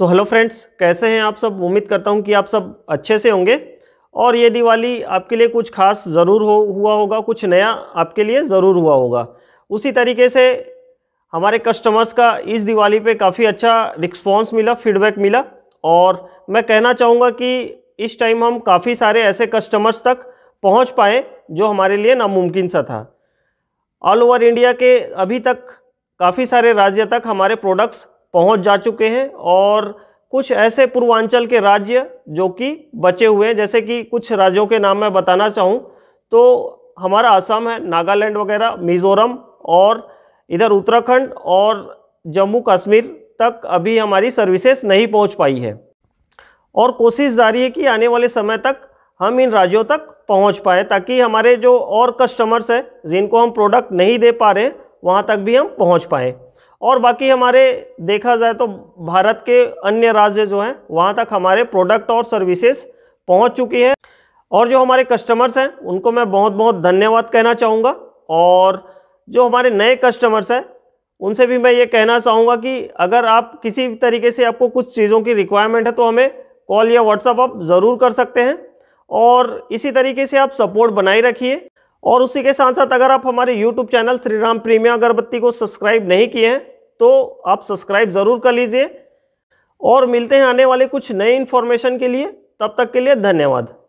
so hello friends कैसे हैं आप सब उम्मीद करता हूं कि आप सब अच्छे से होंगे और ये दिवाली आपके लिए कुछ खास ज़रूर हो हुआ होगा कुछ नया आपके लिए ज़रूर हुआ होगा उसी तरीके से हमारे कस्टमर्स का इस दिवाली पे काफ़ी अच्छा रिस्पॉन्स मिला फीडबैक मिला और मैं कहना चाहूँगा कि इस टाइम हम काफ़ी सारे ऐसे कस्टमर्स तक पहुँच पाए जो हमारे लिए नामुमकिन सा था ऑल ओवर इंडिया के अभी तक काफ़ी सारे राज्य तक हमारे प्रोडक्ट्स पहुंच जा चुके हैं और कुछ ऐसे पूर्वांचल के राज्य जो कि बचे हुए हैं जैसे कि कुछ राज्यों के नाम मैं बताना चाहूँ तो हमारा असम है नागालैंड वगैरह मिज़ोरम और इधर उत्तराखंड और जम्मू कश्मीर तक अभी हमारी सर्विसेज नहीं पहुंच पाई है और कोशिश जारी है कि आने वाले समय तक हम इन राज्यों तक पहुंच पाए ताकि हमारे जो और कस्टमर्स हैं जिनको हम प्रोडक्ट नहीं दे पा रहे वहाँ तक भी हम पहुँच पाएँ और बाकी हमारे देखा जाए तो भारत के अन्य राज्य जो हैं वहाँ तक हमारे प्रोडक्ट और सर्विसेज पहुँच चुकी है और जो हमारे कस्टमर्स हैं उनको मैं बहुत बहुत धन्यवाद कहना चाहूँगा और जो हमारे नए कस्टमर्स हैं उनसे भी मैं ये कहना चाहूँगा कि अगर आप किसी भी तरीके से आपको कुछ चीज़ों की रिक्वायरमेंट है तो हमें कॉल या व्हाट्सअप आप ज़रूर कर सकते हैं और इसी तरीके से आप सपोर्ट बनाए रखिए और उसी के साथ साथ अगर आप हमारे YouTube channel Shri Ram premium Agarbatti को सब्सक्राइब नहीं किए हैं तो आप सब्सक्राइब ज़रूर कर लीजिए और मिलते हैं आने वाले कुछ नए इन्फॉर्मेशन के लिए तब तक के लिए धन्यवाद